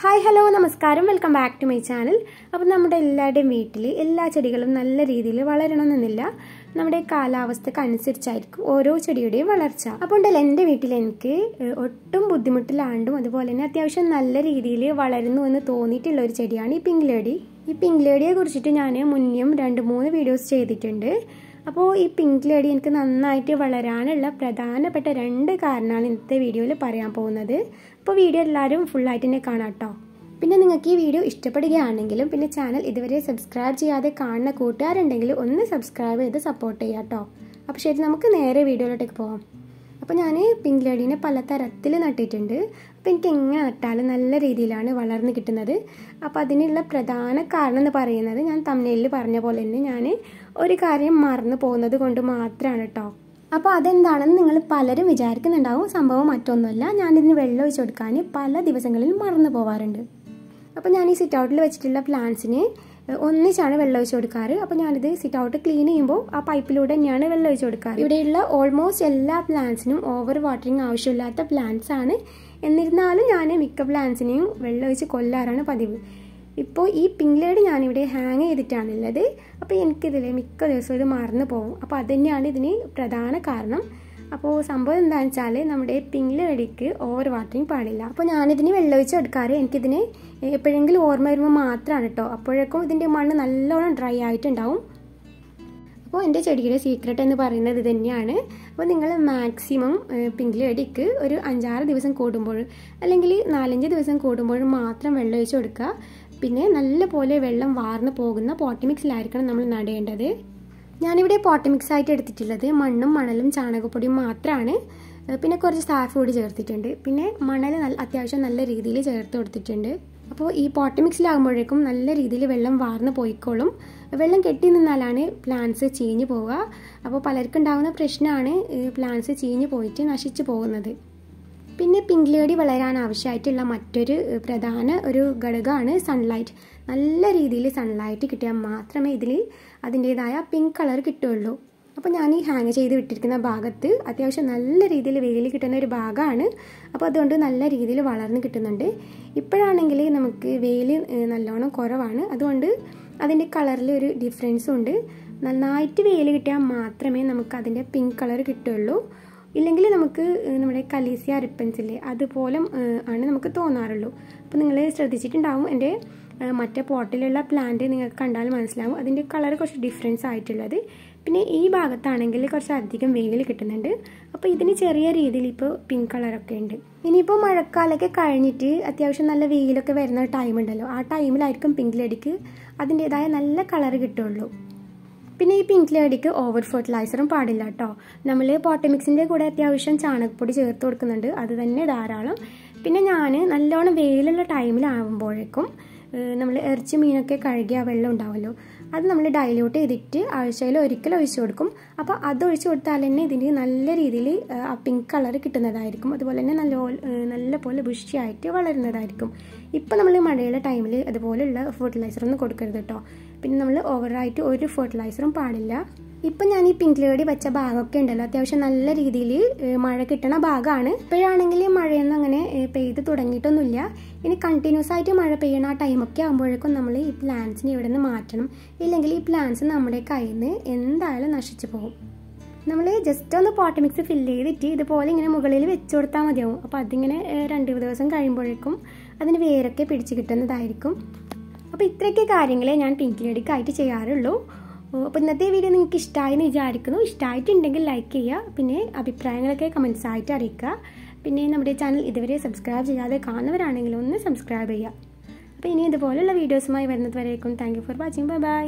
hi hello നമസ്കാരം welcome back to my channel അപ്പം നമ്മുടെ എല്ലാവരുടെയും വീട്ടിൽ എല്ലാ ചെടികളും നല്ല രീതിയിൽ വളരണമെന്നില്ല നമ്മുടെ കാലാവസ്ഥയ്ക്ക് അനുസരിച്ചായിരിക്കും ഓരോ ചെടിയുടെയും വളർച്ച അപ്പോൾ ഉണ്ടല്ലോ എൻ്റെ വീട്ടിൽ എനിക്ക് ഒട്ടും ബുദ്ധിമുട്ടിലാണ്ടും അതുപോലെ തന്നെ അത്യാവശ്യം നല്ല രീതിയിൽ വളരുന്നു എന്ന് തോന്നിയിട്ടുള്ള ഒരു ചെടിയാണ് ഈ പിങ്ക് ലേഡി ഈ പിങ്ക് ലേഡിയെ കുറിച്ചിട്ട് ഞാൻ മുന്നേയും രണ്ട് മൂന്ന് വീഡിയോസ് ചെയ്തിട്ടുണ്ട് അപ്പോൾ ഈ പിങ്ക് ലേഡി എനിക്ക് നന്നായിട്ട് വളരാനുള്ള പ്രധാനപ്പെട്ട രണ്ട് കാരണമാണ് ഇന്നത്തെ വീഡിയോയിൽ പറയാൻ പോകുന്നത് അപ്പോൾ വീഡിയോ എല്ലാവരും ഫുള്ളായിട്ട് തന്നെ കാണാം കേട്ടോ പിന്നെ നിങ്ങൾക്ക് ഈ വീഡിയോ ഇഷ്ടപ്പെടുകയാണെങ്കിലും പിന്നെ ചാനൽ ഇതുവരെ സബ്സ്ക്രൈബ് ചെയ്യാതെ കാണുന്ന കൂട്ടുകാരുണ്ടെങ്കിൽ ഒന്ന് സബ്സ്ക്രൈബ് ചെയ്ത് സപ്പോർട്ട് ചെയ്യാം കേട്ടോ അപ്പോൾ ശരി നമുക്ക് നേരെ വീഡിയോയിലോട്ടേക്ക് പോകാം അപ്പോൾ ഞാൻ പിങ്ക് ലേഡീനെ പല തരത്തിൽ നട്ടിട്ടുണ്ട് അപ്പോൾ എനിക്ക് എങ്ങനെ നട്ടാലും നല്ല രീതിയിലാണ് വളർന്നു കിട്ടുന്നത് അപ്പോൾ അതിനുള്ള പ്രധാന കാരണം എന്ന് പറയുന്നത് ഞാൻ തമിഴിൽ പറഞ്ഞ പോലെ തന്നെ ഞാൻ ഒരു കാര്യം മറന്നു പോകുന്നത് കൊണ്ട് മാത്രമാണ് കേട്ടോ അപ്പോൾ അതെന്താണെന്ന് നിങ്ങൾ പലരും വിചാരിക്കുന്നുണ്ടാവും സംഭവം മറ്റൊന്നുമല്ല ഞാനിതിന് വെള്ളം ഒഴിച്ചു കൊടുക്കാൻ പല ദിവസങ്ങളിൽ മറന്നു പോവാറുണ്ട് അപ്പോൾ ഞാൻ ഈ സിറ്റ് ഔട്ടിൽ വെച്ചിട്ടുള്ള പ്ലാന്റ്സിന് ഒന്നിച്ചാണ് വെള്ളം ഒഴിച്ച് കൊടുക്കാറ് അപ്പോൾ ഞാനിത് സിറ്റ് ഔട്ട് ക്ലീൻ ചെയ്യുമ്പോൾ ആ പൈപ്പിലൂടെ തന്നെയാണ് വെള്ളം ഒഴിച്ച് കൊടുക്കാറ് ഇവിടെയുള്ള ഓൾമോസ്റ്റ് എല്ലാ പ്ലാന്റ്സിനും ഓവർ വാട്ടറിങ് ആവശ്യമില്ലാത്ത പ്ലാന്റ്സ് ആണ് എന്നിരുന്നാലും ഞാൻ മിക്ക പ്ലാന്റ്സിനെയും വെള്ളം ഒഴിച്ച് കൊല്ലാറാണ് പതിവ് ഇപ്പോൾ ഈ പിങ്ക് ഞാനിവിടെ ഹാങ് ചെയ്തിട്ടാണുള്ളത് അപ്പോൾ എനിക്കിതിൽ മിക്ക ദിവസവും ഇത് മറന്നു പോകും അപ്പോൾ അതുതന്നെയാണ് ഇതിന് പ്രധാന കാരണം അപ്പോൾ സംഭവം എന്താണെന്ന് വെച്ചാൽ നമ്മുടെ പിങ്കിലടിക്ക് ഓവർ വാട്ടറിങ് പാടില്ല അപ്പോൾ ഞാനിതിന് വെള്ളമൊഴിച്ച് എടുക്കാറ് എനിക്കിതിന് എപ്പോഴെങ്കിലും ഓർമ്മ വരുമ്പോൾ മാത്രമാണ് കേട്ടോ അപ്പോഴേക്കും ഇതിൻ്റെ മണ്ണ് നല്ലോണം ഡ്രൈ ആയിട്ടുണ്ടാവും അപ്പോൾ എൻ്റെ ചെടിയുടെ സീക്രട്ട് എന്ന് പറയുന്നത് ഇത് തന്നെയാണ് അപ്പോൾ നിങ്ങൾ മാക്സിമം പിങ്കിലടിക്ക് ഒരു അഞ്ചാറ് ദിവസം കൂടുമ്പോൾ അല്ലെങ്കിൽ നാലഞ്ച് ദിവസം കൂടുമ്പോൾ മാത്രം വെള്ളമൊഴിച്ച് ഒഴിച്ച് കൊടുക്കുക പിന്നെ നല്ലപോലെ വെള്ളം വാർന്നു പോകുന്ന പോട്ടിമിക്സിലായിരിക്കണം നമ്മൾ നടേണ്ടത് ഞാനിവിടെ പോട്ട് മിക്സ് ആയിട്ട് എടുത്തിട്ടുള്ളത് മണ്ണും മണലും ചാണകപ്പൊടിയും മാത്രമാണ് പിന്നെ കുറച്ച് സ്റ്റാഫ് കൂടി ചേർത്തിട്ടുണ്ട് പിന്നെ മണൽ അത്യാവശ്യം നല്ല രീതിയിൽ ചേർത്ത് കൊടുത്തിട്ടുണ്ട് അപ്പോൾ ഈ പോട്ട് മിക്സിലാകുമ്പോഴേക്കും നല്ല രീതിയിൽ വെള്ളം വാർന്നു പോയിക്കോളും വെള്ളം കെട്ടി നിന്നാലാണ് പ്ലാന്റ്സ് ചീഞ്ഞു പോവുക അപ്പോൾ പലർക്കും ഉണ്ടാകുന്ന പ്രശ്നമാണ് പ്ലാന്റ്സ് ചീഞ്ഞു പോയിട്ട് നശിച്ചു പോകുന്നത് പിന്നെ പിങ്ക് ലേഡി വളരാൻ ആവശ്യമായിട്ടുള്ള മറ്റൊരു പ്രധാന ഒരു ഘടകമാണ് സൺലൈറ്റ് നല്ല രീതിയിൽ സൺലൈറ്റ് കിട്ടിയാൽ മാത്രമേ ഇതിൽ അതിൻ്റേതായ പിങ്ക് കളർ കിട്ടുള്ളൂ അപ്പോൾ ഞാൻ ഈ ഹാങ് ചെയ്ത് വിട്ടിരിക്കുന്ന ഭാഗത്ത് അത്യാവശ്യം നല്ല രീതിയിൽ വെയിൽ കിട്ടുന്ന ഒരു ഭാഗമാണ് അപ്പോൾ അതുകൊണ്ട് നല്ല രീതിയിൽ വളർന്ന് കിട്ടുന്നുണ്ട് ഇപ്പോഴാണെങ്കിൽ നമുക്ക് വെയിൽ നല്ലോണം കുറവാണ് അതുകൊണ്ട് അതിൻ്റെ കളറിൽ ഒരു ഡിഫറൻസും ഉണ്ട് നന്നായിട്ട് വെയിൽ കിട്ടിയാൽ മാത്രമേ നമുക്ക് അതിൻ്റെ പിങ്ക് കളർ കിട്ടുള്ളൂ ഇല്ലെങ്കിൽ നമുക്ക് നമ്മുടെ കലീസിയ അരിപ്പൻസില്ലേ അതുപോലെ ആണ് നമുക്ക് തോന്നാറുള്ളൂ അപ്പോൾ നിങ്ങൾ ശ്രദ്ധിച്ചിട്ടുണ്ടാവും എൻ്റെ മറ്റേ പോട്ടിലുള്ള പ്ലാന്റ് നിങ്ങൾക്ക് കണ്ടാൽ മനസ്സിലാവും അതിൻ്റെ കളർ കുറച്ച് ഡിഫറൻസ് ആയിട്ടുള്ളത് പിന്നെ ഈ ഭാഗത്താണെങ്കിൽ കുറച്ച് അധികം വെയിൽ കിട്ടുന്നുണ്ട് അപ്പോൾ ഇതിന് ചെറിയ രീതിയിൽ ഇപ്പോൾ പിങ്ക് കളറൊക്കെ ഉണ്ട് ഇനിയിപ്പോൾ മഴക്കാലമൊക്കെ കഴിഞ്ഞിട്ട് അത്യാവശ്യം നല്ല വെയിലൊക്കെ വരുന്ന ടൈം ഉണ്ടല്ലോ ആ ടൈമിലായിരിക്കും പിങ്കിലടിക്ക് അതിൻ്റെതായ നല്ല കളർ കിട്ടുള്ളൂ പിന്നെ ഈ പിങ്കിലടിക്ക് ഓവർ ഫെർട്ടിലൈസറും പാടില്ല കേട്ടോ നമ്മൾ പോട്ടമിക്സിൻ്റെ കൂടെ അത്യാവശ്യം ചാണകപ്പൊടി ചേർത്ത് കൊടുക്കുന്നുണ്ട് അത് തന്നെ ധാരാളം പിന്നെ ഞാൻ നല്ലോണം വെയിലുള്ള ടൈമിലാവുമ്പോഴേക്കും നമ്മൾ ഇറച്ചി മീനൊക്കെ കഴുകിയ വെള്ളം ഉണ്ടാവുമല്ലോ അത് നമ്മൾ ഡൈല്യൂട്ട് ചെയ്തിട്ട് ആഴ്ചയിൽ ഒരിക്കൽ ഒഴിച്ചു കൊടുക്കും അപ്പോൾ അത് ഒഴിച്ചു കൊടുത്താൽ തന്നെ ഇതിന് നല്ല രീതിയിൽ ആ പിങ്ക് കളർ കിട്ടുന്നതായിരിക്കും അതുപോലെ തന്നെ നല്ല നല്ല പോലെ ബുഷിയായിട്ട് വളരുന്നതായിരിക്കും ഇപ്പോൾ നമ്മൾ മഴയുള്ള ടൈമിൽ അതുപോലെയുള്ള ഫെർട്ടിലൈസറൊന്നും കൊടുക്കരുത് കേട്ടോ പിന്നെ നമ്മൾ ഓവറായിട്ട് ഒരു ഫെർട്ടിലൈസറും പാടില്ല ഇപ്പം ഞാൻ ഈ പിങ്ക് ലേഡി വെച്ച ഭാഗമൊക്കെ ഉണ്ടല്ലോ അത്യാവശ്യം നല്ല രീതിയിൽ മഴ കിട്ടണ ഭാഗമാണ് ഇപ്പോഴാണെങ്കിൽ മഴയൊന്നും അങ്ങനെ പെയ്ത് തുടങ്ങിയിട്ടൊന്നുമില്ല ഇനി കണ്ടിന്യൂസ് ആയിട്ട് മഴ പെയ്യണ ആ ടൈമൊക്കെ ആകുമ്പോഴേക്കും നമ്മൾ ഈ പ്ലാന്റ്സിനെ ഇവിടെ നിന്ന് മാറ്റണം ഇല്ലെങ്കിൽ ഈ പ്ലാന്റ്സ് നമ്മുടെ കയ്യിൽ നിന്ന് എന്തായാലും നശിച്ചു പോകും നമ്മൾ ജസ്റ്റ് ഒന്ന് പോട്ട് മിക്സ് ഫിൽ ചെയ്തിട്ട് ഇതുപോലെ ഇങ്ങനെ മുകളിൽ വെച്ച് കൊടുത്താൽ മതിയാവും അപ്പോൾ അതിങ്ങനെ രണ്ട് ദിവസം കഴിയുമ്പോഴേക്കും അതിന് വേരൊക്കെ പിടിച്ച് കിട്ടുന്നതായിരിക്കും അപ്പോൾ ഇത്രയൊക്കെ കാര്യങ്ങളെ ഞാൻ പിങ്ക് ലേഡിക്കായിട്ട് ചെയ്യാറുള്ളൂ അപ്പോൾ ഇന്നത്തെ വീഡിയോ നിങ്ങൾക്ക് എന്ന് വിചാരിക്കുന്നു ഇഷ്ടമായിട്ടുണ്ടെങ്കിൽ ലൈക്ക് ചെയ്യുക പിന്നെ അഭിപ്രായങ്ങളൊക്കെ കമൻസ് ആയിട്ട് അറിയിക്കുക പിന്നെ നമ്മുടെ ചാനൽ ഇതുവരെ സബ്സ്ക്രൈബ് ചെയ്യാതെ കാണുന്നവരാണെങ്കിൽ ഒന്ന് സബ്സ്ക്രൈബ് ചെയ്യുക അപ്പോൾ ഇനി ഇതുപോലുള്ള വീഡിയോസുമായി വരുന്നത് വരേക്കും thank you for watching bye by